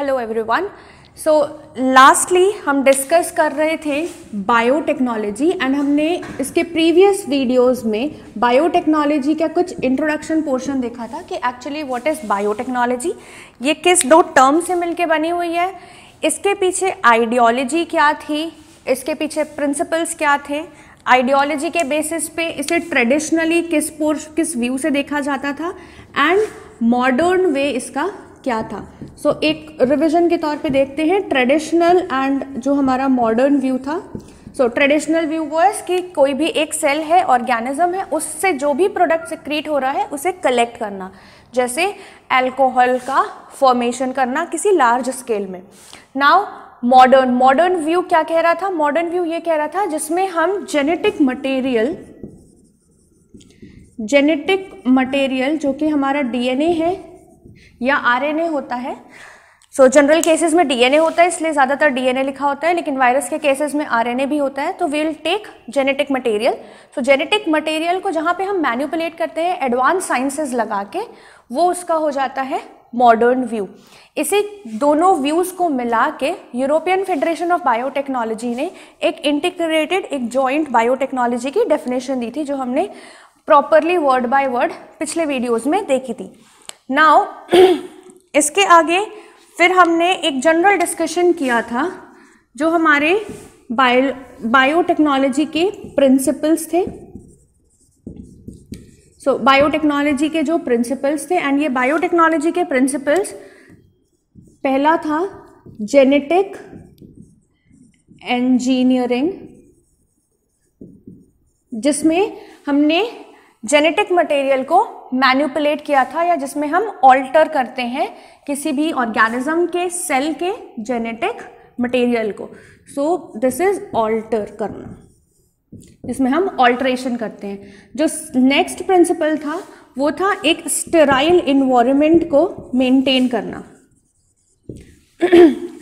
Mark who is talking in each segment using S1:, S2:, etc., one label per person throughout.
S1: Hello everyone so lastly हम discuss कर रहे थे बायोटेक्नोलॉजी एंड हमने इसके प्रीवियस वीडियोस में बायोटेक्नोलॉजी का कुछ इंट्रोडक्शन पोर्शन देखा था कि एक्चुअली व्हाट इज़ बायोटेक्नोलॉजी ये किस दो टर्म से मिलके बनी हुई है इसके पीछे आइडियोलॉजी क्या थी इसके पीछे प्रिंसिपल्स क्या थे आइडियोलॉजी के बेसिस पे इसे ट्रेडिशनली किस पोर्श किस व्यू से देखा जाता था एंड मॉडर्न वे इसका क्या था सो so, एक रिविजन के तौर पे देखते हैं ट्रेडिशनल एंड जो हमारा मॉडर्न व्यू था सो ट्रेडिशनल व्यू वो है कि कोई भी एक सेल है ऑर्गेनिज्म है उससे जो भी प्रोडक्ट सिक्रीट हो रहा है उसे कलेक्ट करना जैसे अल्कोहल का फॉर्मेशन करना किसी लार्ज स्केल में नाउ मॉडर्न मॉडर्न व्यू क्या कह रहा था मॉडर्न व्यू ये कह रहा था जिसमें हम जेनेटिक मटेरियल जेनेटिक मटेरियल जो कि हमारा डीएनए है या आरएनए होता है सो जनरल केसेस में डीएनए होता है इसलिए ज़्यादातर डीएनए लिखा होता है लेकिन वायरस के केसेस में आरएनए भी होता है तो we will take genetic material so genetic material को जहाँ पे हम मैन्युपुलेट करते हैं एडवांस साइंसेस लगा के वो उसका हो जाता है मॉडर्न व्यू इसी दोनों व्यूज़ को मिला के यूरोपियन फेडरेशन ऑफ बायोटेक्नोलॉजी ने एक इंटीग्रेटेड एक जॉइंट बायोटेक्नोलॉजी की डेफिनेशन दी थी जो हमने प्रॉपरली वर्ड बाय वर्ड पिछले वीडियोज में देखी थी नाउ इसके आगे फिर हमने एक जनरल डिस्कशन किया था जो हमारे बायो बायोटेक्नोलॉजी के प्रिंसिपल्स थे सो so, बायोटेक्नोलॉजी के जो प्रिंसिपल्स थे एंड ये बायोटेक्नोलॉजी के प्रिंसिपल्स पहला था जेनेटिक इंजीनियरिंग जिसमें हमने जेनेटिक मटेरियल को मैन्युपुलेट किया था या जिसमें हम ऑल्टर करते हैं किसी भी ऑर्गेनिज्म के सेल के जेनेटिक मटेरियल को सो दिस इज ऑल्टर करना इसमें हम ऑल्ट्रेशन करते हैं जो नेक्स्ट प्रिंसिपल था वो था एक स्टेराइल इन्वायरमेंट को मेंटेन करना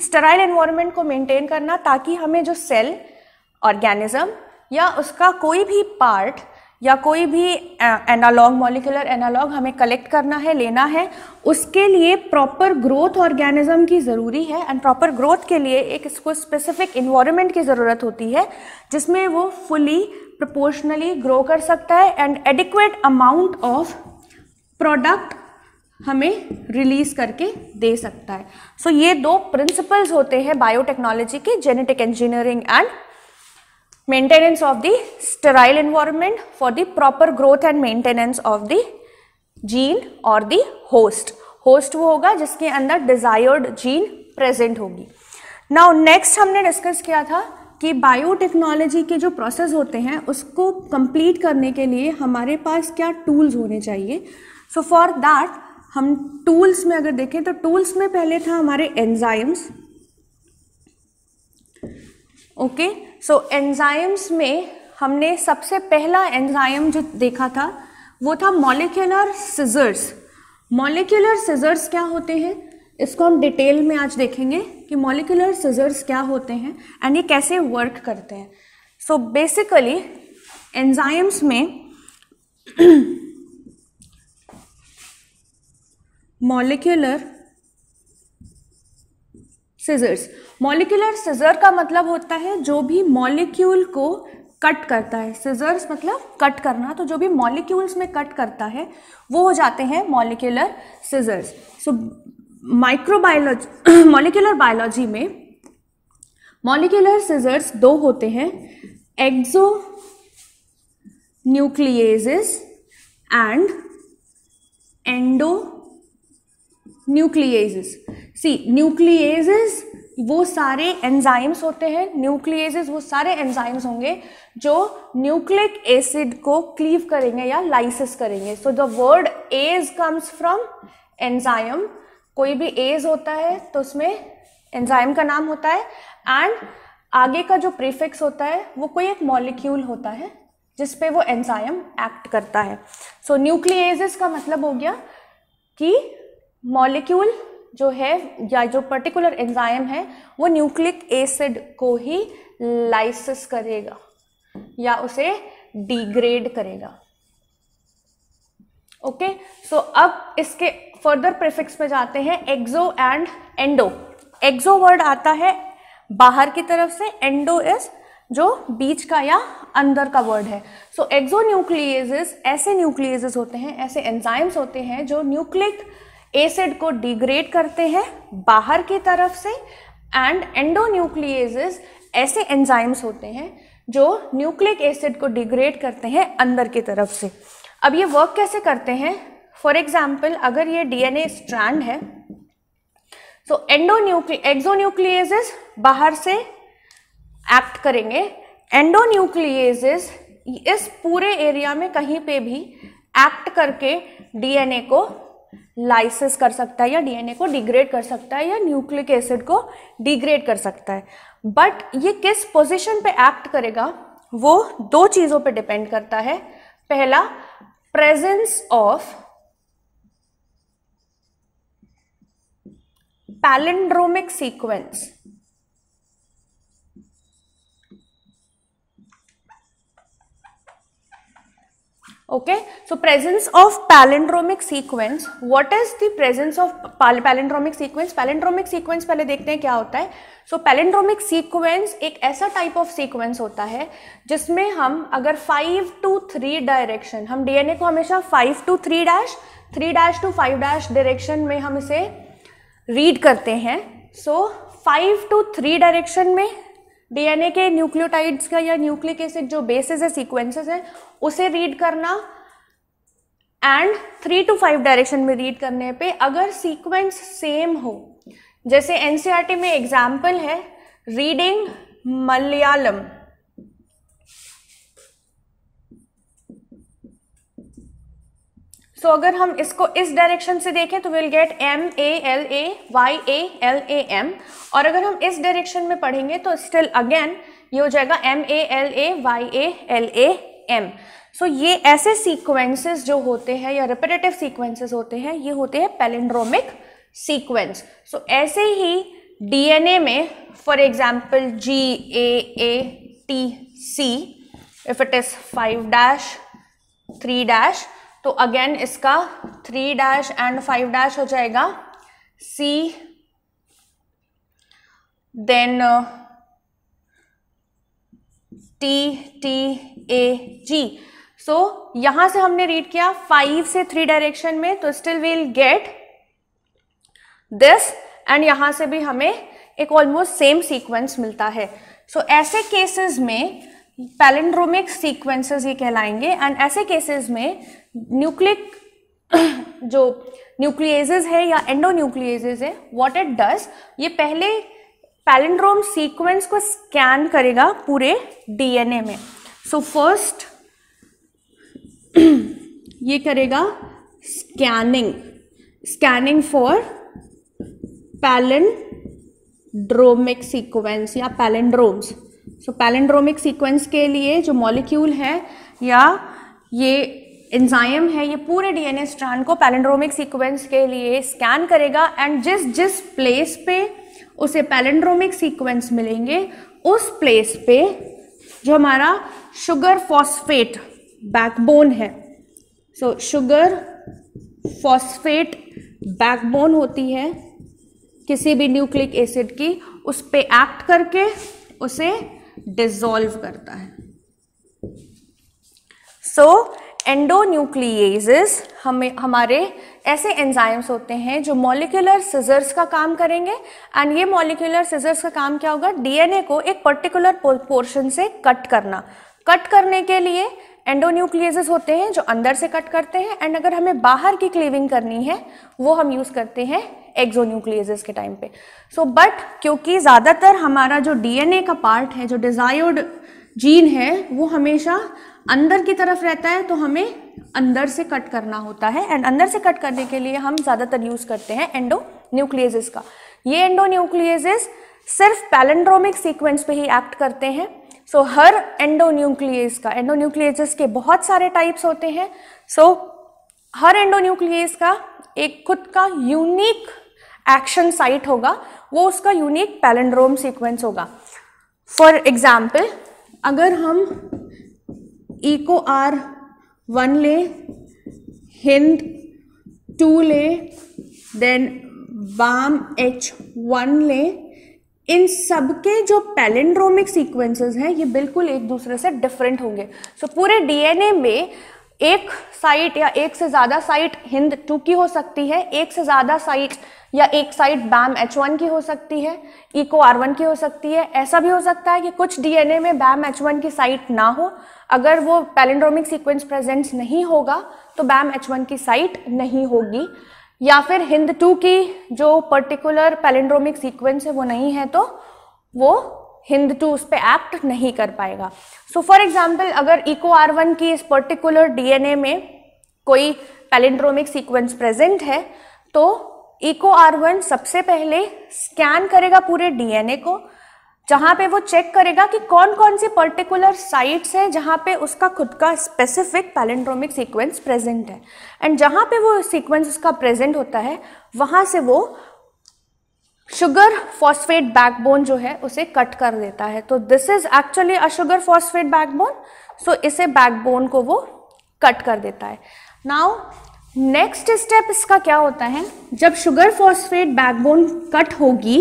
S1: स्टेराइल इन्वायरमेंट को मेंटेन करना ताकि हमें जो सेल ऑर्गेनिज्म या उसका कोई भी पार्ट या कोई भी एनालॉग मॉलिकुलर एनालॉग हमें कलेक्ट करना है लेना है उसके लिए प्रॉपर ग्रोथ ऑर्गेनिज्म की ज़रूरी है एंड प्रॉपर ग्रोथ के लिए एक इसको स्पेसिफिक इन्वायरमेंट की ज़रूरत होती है जिसमें वो फुली प्रपोर्शनली ग्रो कर सकता है and adequate amount of product हमें रिलीज करके दे सकता है सो so, ये दो प्रिंसिपल्स होते हैं बायोटेक्नोलॉजी के genetic engineering and Maintenance of the sterile environment for the proper growth and maintenance of the gene or the host. Host वो होगा जिसके अंदर डिजायर्ड जीन प्रेजेंट होगी नाउ नेक्स्ट हमने डिस्कस किया था कि बायोटेक्नोलॉजी के जो प्रोसेस होते हैं उसको कंप्लीट करने के लिए हमारे पास क्या टूल्स होने चाहिए सो फॉर दैट हम टूल्स में अगर देखें तो टूल्स में पहले था हमारे enzymes okay okay? So so, enzymes में हमने सबसे पहला एंजाइम जो देखा था वो था मॉलिक्यूलर सिजर्स मॉलिक्यूलर सिजर्स क्या होते हैं इसको हम डिटेल में आज देखेंगे कि मोलिकुलर सिजर्स क्या होते हैं एंड ये कैसे वर्क करते हैं सो बेसिकली एंजाइम्स में मॉलिक्यूलर सिजर्स मॉलिकुलर सिजर का मतलब होता है जो भी मॉलिक्यूल को कट करता है सिजर्स मतलब कट करना तो जो भी मॉलिक्यूल्स में कट करता है वो हो जाते हैं molecular scissors so microbiology molecular biology में मॉलिक्यूलर सिजर्स दो होते हैं exonucleases and endonucleases see nucleases वो सारे एंजाइम्स होते हैं न्यूक्लिएजेस वो सारे एंजाइम्स होंगे जो न्यूक्लिक एसिड को क्लीव करेंगे या लाइसिस करेंगे so the word ase comes from enzyme कोई भी एज होता है तो उसमें एंजाइम का नाम होता है एंड आगे का जो प्रीफिक्स होता है वो कोई एक मॉलिक्यूल होता है जिस पे वो एंजाइम एक्ट करता है सो so, न्यूक्लिएजेस का मतलब हो गया कि मॉलिक्यूल जो है या जो पर्टिकुलर एंजाइम है वो न्यूक्लिक एसिड को ही लाइसिस करेगा या उसे डिग्रेड करेगा ओके okay? सो so, अब इसके फर्दर प्रिफिक्स में जाते हैं exo and endo exo word आता है बाहर की तरफ से एंडो इज जो बीच का या अंदर का वर्ड है सो एक्सो न्यूक्लियस ऐसे न्यूक्लियस होते हैं ऐसे एंजाइम्स होते हैं जो न्यूक्लिक एसिड को डिग्रेड करते हैं बाहर की तरफ से एंड एंडोन्यूक्लिएजेस ऐसे एंजाइम्स होते हैं जो न्यूक्लिक एसिड को डिग्रेड करते हैं अंदर की तरफ से अब ये वर्क कैसे करते हैं फॉर एग्जाम्पल अगर ये डीएनए स्ट्रैंड है तो एंडोन्यूक्ली एक्जोन्यूक्लिएजेस बाहर से एक्ट करेंगे एंडोन्यूक्लिएजेस इस पूरे एरिया में कहीं पे भी एक्ट करके डीएनए को लाइसिस कर सकता है या डीएनए को डिग्रेड कर सकता है या न्यूक्लिक एसिड को डिग्रेड कर सकता है बट ये किस पोजीशन पे एक्ट करेगा वो दो चीज़ों पे डिपेंड करता है पहला presence of palindromic sequence okay so presence of palindromic sequence what is the presence of palindromic sequence palindromic sequence पहले देखते हैं क्या होता है सो पैलेंड्रोमिक सीक्वेंस एक ऐसा टाइप ऑफ सीक्वेंस होता है जिसमें हम अगर फाइव टू थ्री डायरेक्शन हम डीएनए को हमेशा five to three dash three dash to five dash direction में हम इसे रीड करते हैं so five to three direction में डीएनए के न्यूक्लियोटाइड्स का या न्यूक्लिक एसिड जो बेसिस है सीक्वेंसेस है उसे रीड करना and three to five direction में रीड करने पे अगर सीक्वेंस सेम हो जैसे एनसीईआरटी e में एग्जाम्पल है रीडिंग मलयालम सो अगर हम इसको इस डायरेक्शन से देखें तो will get M A L A Y A L A M और अगर हम इस डायरेक्शन में पढ़ेंगे तो स्टिल अगेन ये हो जाएगा M A L A Y A L A M so ये ऐसे सीक्वेंसेस जो होते हैं या रिपेटेटिव सीक्वेंसेस होते हैं ये होते हैं पैलेंड्रोमिक सीक्वेंस सो ऐसे ही डीएनए में for example G A A T C if it is five dash three dash तो अगेन इसका three dash and five dash हो जाएगा C then T T A G so यहां से हमने रीड किया फाइव से थ्री डायरेक्शन में तो still will get this and यहां से भी हमें एक ऑलमोस्ट सेम सीक्वेंस मिलता है सो so, ऐसे केसेस में पैलेंड्रोमिक सीक्वेंसेस ये कहलाएंगे एंड ऐसे केसेस में न्यूक्लिक जो न्यूक्लिएजेस है या एंडो न्यूक्लिएजेस है व्हाट इट डज ये पहले पैलेंड्रोम सीक्वेंस को स्कैन करेगा पूरे डीएनए में सो so फर्स्ट ये करेगा scanning scanning for palindromic sequence या पैलेंड्रोम्स सो पैलेंड्रोमिक सीक्वेंस के लिए जो मॉलिक्यूल है या ये एंजाइम है ये पूरे डीएनए स्ट्रैंड को पैलेंड्रोमिक सीक्वेंस के लिए स्कैन करेगा एंड जिस जिस प्लेस पे उसे पैलेंड्रोमिक सीक्वेंस मिलेंगे उस प्लेस पे जो हमारा शुगर फॉस्फेट बैकबोन है सो शुगर फॉस्फेट बैकबोन होती है किसी भी न्यूक्लिक एसिड की उस पर एक्ट करके उसे डिजोल्व करता है सो एंडोन्यूक्लिएजेस हमें हमारे ऐसे एंजाइम्स होते हैं जो मोलिकुलर सिजर्स का काम करेंगे एंड ये मोलिकुलर सिजर्स का काम क्या होगा डीएनए को एक पर्टिकुलर पोर्शन से कट करना कट करने के लिए एंडोन्यूक्लियजेस होते हैं जो अंदर से कट करते हैं एंड अगर हमें बाहर की क्लीविंग करनी है वो हम यूज़ करते हैं एक्जोन्यूक्लियजेस के टाइम पे सो so, बट क्योंकि ज़्यादातर हमारा जो डीएनए का पार्ट है जो डिज़ायर्ड जीन है वो हमेशा अंदर की तरफ रहता है तो हमें अंदर से कट करना होता है एंड अंदर से कट करने के लिए हम ज़्यादातर यूज़ करते हैं एंडो का ये एंडो सिर्फ पैलेंड्रोमिक सीक्वेंस पे ही एक्ट करते हैं सो so, हर एंडो का एंडो के बहुत सारे टाइप्स होते हैं सो so, हर एंडो का एक खुद का यूनिक एक्शन साइट होगा वो उसका यूनिक पैलेंड्रोम सीक्वेंस होगा फॉर एग्जाम्पल अगर हम इको आर वन ले हिंद टू ले देन वाम एच वन ले इन सब के जो पैलेंड्रोमिक सीक्वेंसेस हैं ये बिल्कुल एक दूसरे से डिफरेंट होंगे सो so, पूरे डीएनए में एक साइट या एक से ज़्यादा साइट हिंद टू की हो सकती है एक से ज़्यादा साइट या एक साइट बैम एच वन की हो सकती है इको आर वन की हो सकती है ऐसा भी हो सकता है कि कुछ डीएनए में बैम एच वन की साइट ना हो अगर वो पैलेंड्रोमिक सीक्वेंस प्रेजेंट नहीं होगा तो बैम एच वन की साइट नहीं होगी या फिर हिंद टू की जो पर्टिकुलर पैलेंड्रोमिक सीक्वेंस है वो नहीं है तो वो हिंद टू तो उस पर एक्ट नहीं कर पाएगा सो फॉर एग्जाम्पल अगर इको आर वन की इस पर्टिकुलर डीएनए में कोई पैलेंड्रोमिक सीक्वेंस प्रेजेंट है तो इको आर वन सबसे पहले स्कैन करेगा पूरे डीएनए को जहाँ पे वो चेक करेगा कि कौन कौन सी पर्टिकुलर साइट्स हैं जहाँ पे उसका खुद का स्पेसिफिक पैलेंड्रोमिक सीक्वेंस प्रेजेंट है एंड जहाँ पे वो सीक्वेंस उसका प्रेजेंट होता है वहाँ से वो शुगर फॉस्फेट बैकबोन जो है उसे कट कर देता है तो this is actually a sugar phosphate backbone so इसे बैकबोन को वो कट कर देता है नाउ नेक्स्ट स्टेप इसका क्या होता है जब शुगर फॉस्फेट बैकबोन कट होगी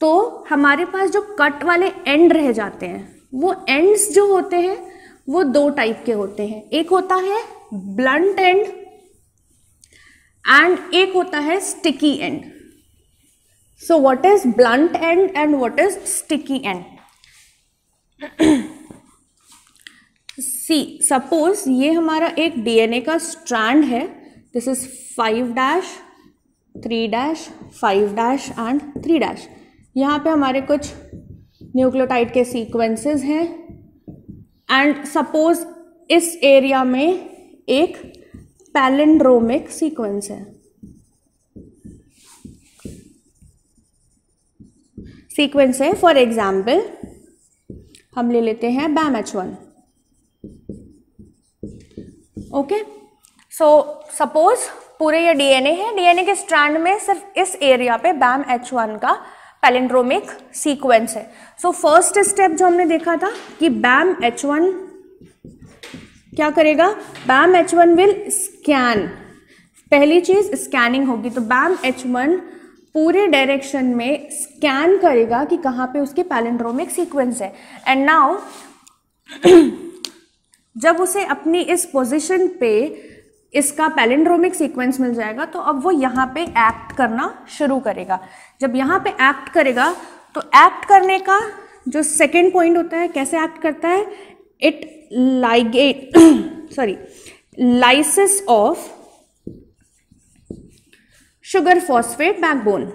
S1: तो हमारे पास जो कट वाले एंड रह जाते हैं वो एंड्स जो होते हैं वो दो टाइप के होते हैं एक होता है ब्लंट एंड एंड एक होता है sticky end So what is blunt end and what is sticky end? See suppose ये हमारा एक डीएनए का स्ट्रैंड है this is five dash three dash five dash and three dash यहाँ पे हमारे कुछ न्यूक्लियोटाइड के सीक्वेंसेस हैं एंड सपोज इस एरिया में एक पैलेंड्रोमिक सीक्वेंस है सीक्वेंस है फॉर एग्जाम्पल हम ले लेते हैं Bam H one okay so suppose पूरे ये डीएनए है डीएनए के स्ट्रैंड में सिर्फ इस एरिया पे बैम एच वन का पैलेंड्रोमिक सीक्वेंस है सो फर्स्ट स्टेप जो हमने देखा था कि बैम एच वन क्या करेगा Bam H one will scan पहली चीज स्कैनिंग होगी तो बैम एच वन पूरे डायरेक्शन में स्कैन करेगा कि कहाँ पे उसके पैलेंड्रोमिक सीक्वेंस है एंड नाउ जब उसे अपनी इस पोजीशन पे इसका पैलेंड्रोमिक सीक्वेंस मिल जाएगा तो अब वो यहाँ पे एक्ट करना शुरू करेगा जब यहाँ पे एक्ट करेगा तो एक्ट करने का जो सेकेंड पॉइंट होता है कैसे एक्ट करता है it ligate sorry lysis of sugar phosphate backbone.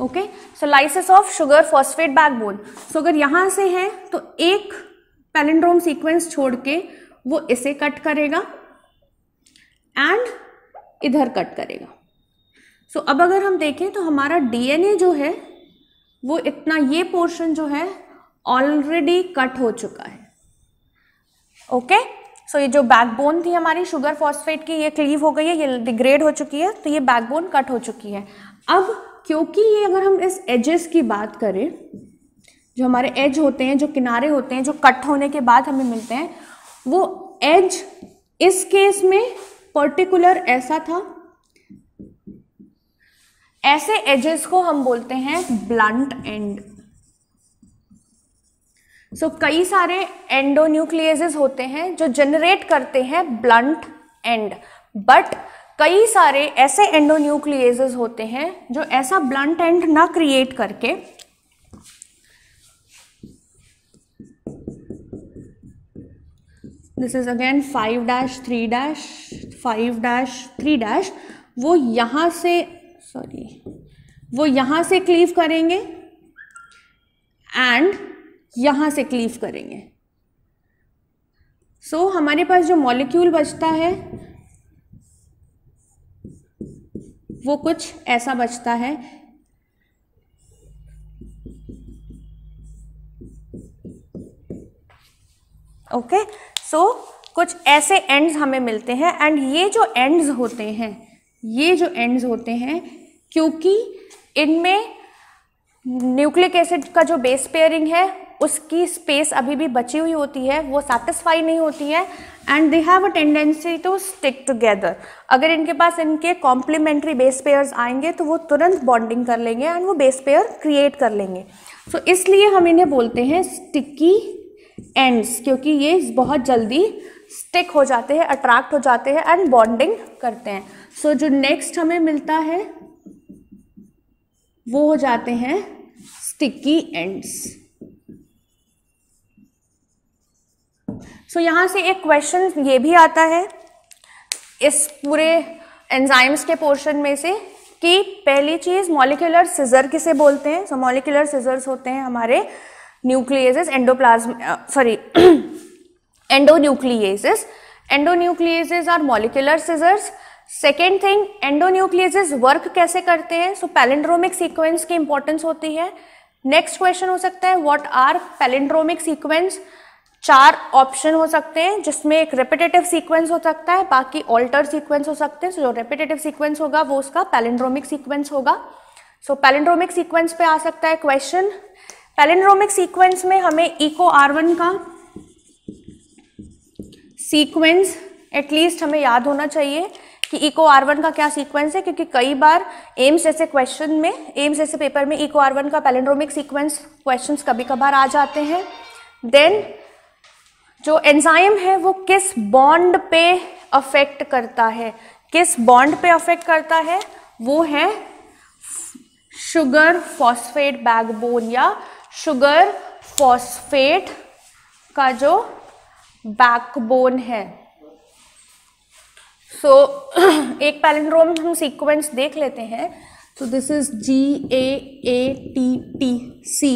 S1: Okay so lysis of sugar phosphate backbone so अगर यहां से है तो एक पेलेंड्रोम सीक्वेंस छोड़ के वो इसे कट करेगा एंड इधर कट करेगा सो so, अब अगर हम देखें तो हमारा डीएनए जो है वो इतना ये पोर्शन जो है ऑलरेडी कट हो चुका है ओके सो ये जो बैकबोन थी हमारी शुगर फॉस्फेट की ये क्लीव हो गई है ये डिग्रेड हो चुकी है तो ये बैकबोन कट हो चुकी है अब क्योंकि ये अगर हम इस एजेस की बात करें जो हमारे एज होते हैं जो किनारे होते हैं जो कट होने के बाद हमें मिलते हैं वो एज इस केस में पर्टिकुलर ऐसा था ऐसे एजेस को हम बोलते हैं ब्लंट एंड सो so, कई सारे एंडोन्यूक्लियसेस होते हैं जो जनरेट करते हैं ब्लंट एंड बट कई सारे ऐसे एंडोन्यूक्लियसेस होते हैं जो ऐसा ब्लंट एंड ना क्रिएट करके this is again five dash three dash five dash three dash वो यहां से सॉरी वो यहां से क्लीव करेंगे एंड यहाँ से क्लीव करेंगे सो so, हमारे पास जो मॉलिक्यूल बचता है वो कुछ ऐसा बचता है ओके okay? सो so, कुछ ऐसे एंड्स हमें मिलते हैं एंड ये जो एंड्स होते हैं ये जो एंड्स होते हैं क्योंकि इनमें न्यूक्लिक एसिड का जो बेस पेयरिंग है उसकी स्पेस अभी भी बची हुई होती है वो सेटिस्फाई नहीं होती है and they have a tendency to stick together अगर इनके पास इनके कॉम्प्लीमेंट्री बेस पेयर्स आएंगे तो वो तुरंत बॉन्डिंग कर लेंगे एंड वो बेस पेयर क्रिएट कर लेंगे सो so, इसलिए हम इन्हें बोलते हैं स्टिकी एंड्स क्योंकि ये बहुत जल्दी स्टिक हो जाते हैं अट्रैक्ट हो जाते हैं एंड बॉन्डिंग करते हैं सो so, जो नेक्स्ट हमें मिलता है वो हो जाते हैं स्टिकी एंड्स सो so, यहाँ से एक क्वेश्चन ये भी आता है इस पूरे एंजाइम्स के पोर्शन में से कि पहली चीज़ मॉलिकुलर सिजर किसे बोलते हैं सो मॉलिकुलर सिजर्स होते हैं हमारे nucleases endoplasm sorry endonucleases are molecular scissors second thing endonucleases work कैसे करते हैं सो पैलेंड्रोमिक सीक्वेंस की इंपॉर्टेंस होती है नेक्स्ट क्वेश्चन हो सकता है व्हाट आर पैलेंड्रोमिक सीक्वेंस चार ऑप्शन हो सकते हैं जिसमें एक रेपिटेटिव सीक्वेंस हो सकता है बाकी ऑल्टर सीक्वेंस हो सकते हैं सो जो रेपिटेटिव सीक्वेंस होगा वो उसका पैलेंड्रोमिक सीक्वेंस होगा सो so, पैलेंड्रोमिक सीक्वेंस पे आ सकता है क्वेश्चन पैलेंड्रोमिक सीक्वेंस में हमें इको आर वन का सीक्वेंस एटलीस्ट हमें याद होना चाहिए कि इको आर वन का क्या सीक्वेंस है क्योंकि कई बार एम्स जैसे क्वेश्चन में एम्स जैसे पेपर में इको आर वन का पैलेंड्रोमिक सीक्वेंस क्वेश्चन कभी कभार आ जाते हैं देन जो एंजाइम है वो किस बॉन्ड पे अफेक्ट करता है किस बॉन्ड पे अफेक्ट करता है वो है शुगर फॉस्फेट बैकबोन या शुगर फॉस्फेट का जो बैकबोन है सो so, एक पैलेंड्रोम हम सीक्वेंस देख लेते हैं तो this is G A A T T C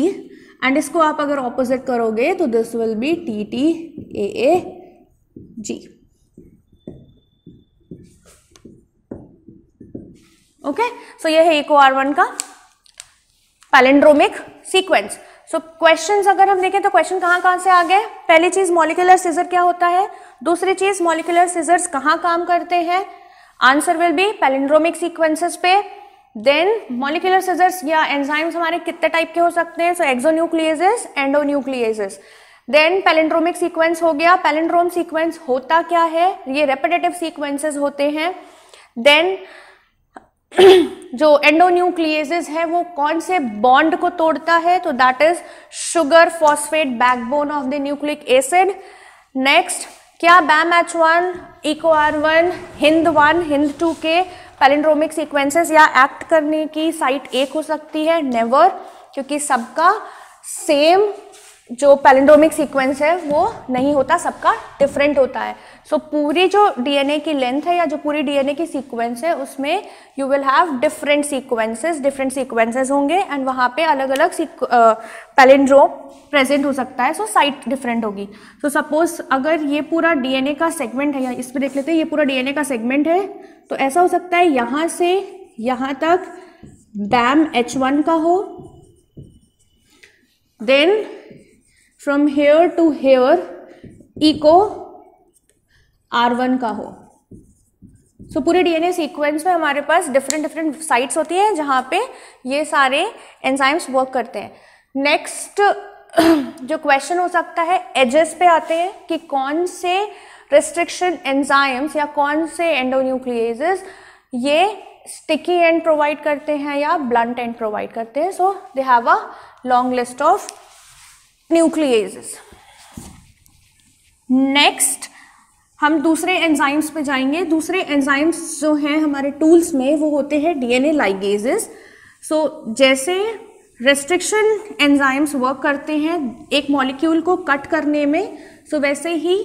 S1: and इसको आप अगर ऑपोजिट करोगे तो this will be T T A A G okay so यह है इको आर वन का पैलेंड्रोमिक सीक्वेंस सो क्वेश्चंस अगर हम देखें तो क्वेश्चन कहां कहां से आ गए पहली चीज मॉलिकुलर सीजर क्या होता है दूसरी चीज मॉलिकुलर सीजर्स कहां काम करते हैं answer will be palindromic sequences पे देन मॉलिकुलर सीजर्स या एंजाइम्स हमारे कितने टाइप के हो सकते हैं so exonucleases endonucleases then palindromic sequence हो गया पेलेंड्रोम सीक्वेंस होता क्या है ये रेपिटेटिव सीक्वेंसेस होते हैं देन जो एंडोन्यूक्लियजेस है वो कौन से बॉन्ड को तोड़ता है तो that is sugar phosphate backbone of the nucleic acid next क्या Bam H one Eco R one Hind one Hind two के पैलिंड्रोमिक सीक्वेंसेस या एक्ट करने की साइट एक हो सकती है नेवर क्योंकि सबका सेम जो पैलेंडोमिक सीक्वेंस है वो नहीं होता सबका डिफरेंट होता है सो so, पूरी जो डीएनए की लेंथ है या जो पूरी डीएनए की सीक्वेंस है उसमें you will have different sequences different sequences होंगे एंड वहाँ पे अलग अलग पैलेंड्रोम प्रेजेंट हो सकता है सो साइट डिफरेंट होगी सो so, सपोज अगर ये पूरा डीएनए का सेगमेंट है या इस पर देख लेते हैं ये पूरा डीएनए का सेगमेंट है तो ऐसा हो सकता है यहाँ से यहाँ तक बैम एच वन का हो then from here to here Eco R one का हो सो so, पूरे डीएनए सीक्वेंस में हमारे पास डिफरेंट डिफरेंट साइट्स होती हैं जहाँ पे ये सारे एंजाइम्स वर्क करते हैं नेक्स्ट जो क्वेश्चन हो सकता है एजेस पे आते हैं कि कौन से रिस्ट्रिक्शन एंजाइम्स या कौन से एंडोन्यूक्लियज ये स्टिकी एंड प्रोवाइड करते हैं या ब्लंट एंड प्रोवाइड करते हैं so they have a long list of nucleases next हम दूसरे एंजाइम्स पे जाएंगे दूसरे एंजाइम्स जो हैं हमारे टूल्स में वो होते हैं डीएनए लाइगेजेस सो जैसे रेस्ट्रिक्शन एंजाइम्स वर्क करते हैं एक मॉलिक्यूल को कट करने में सो so वैसे ही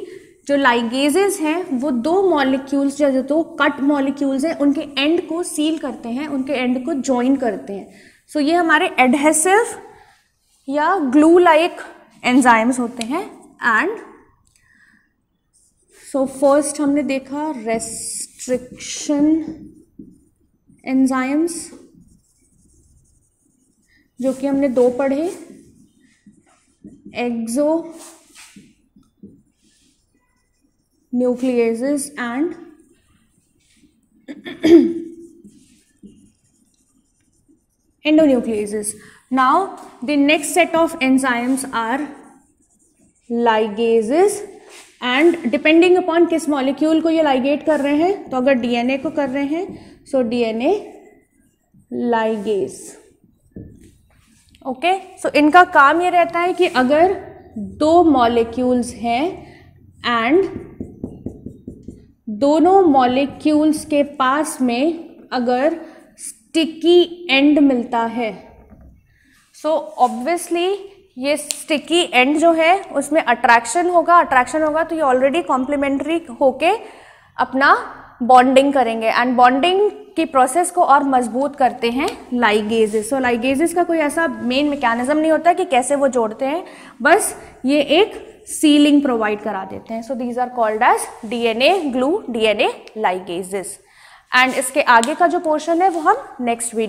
S1: जो लाइगेजेस हैं वो दो मॉलिक्यूल्स या जो दो कट मॉलिक्यूल्स हैं उनके एंड को सील करते हैं उनके एंड को ज्वाइन करते हैं सो so, ये हमारे एडहेसिव या ग्लू लाइक -like एंजाइम्स होते हैं एंड सो फर्स्ट हमने देखा रेस्ट्रिक्शन एंजाइम्स जो कि हमने दो पढ़े exonuclease and endonucleases Now the next set of enzymes are ligases and depending upon किस मॉलिक्यूल को ये लाइगेट कर रहे हैं तो अगर डीएनए को कर रहे हैं so DNA ligase okay so इनका काम ये रहता है कि अगर दो मॉलिक्यूल्स हैं एंड दोनों मॉलिक्यूल्स के पास में अगर स्टिकी एंड मिलता है सो ऑब्वियसली ये स्टिकी एंड जो है उसमें अट्रैक्शन होगा अट्रैक्शन होगा तो ये ऑलरेडी कॉम्प्लीमेंट्री होके अपना बॉन्डिंग करेंगे एंड बॉन्डिंग की प्रोसेस को और मजबूत करते हैं लाइगेजेस सो लाइगेजेस का कोई ऐसा मेन मैकेनिज्म नहीं होता कि कैसे वो जोड़ते हैं बस ये एक सीलिंग प्रोवाइड करा देते हैं so these are called as DNA glue DNA ligases and इसके आगे का जो पोर्शन है वो हम नेक्स्ट वीडियो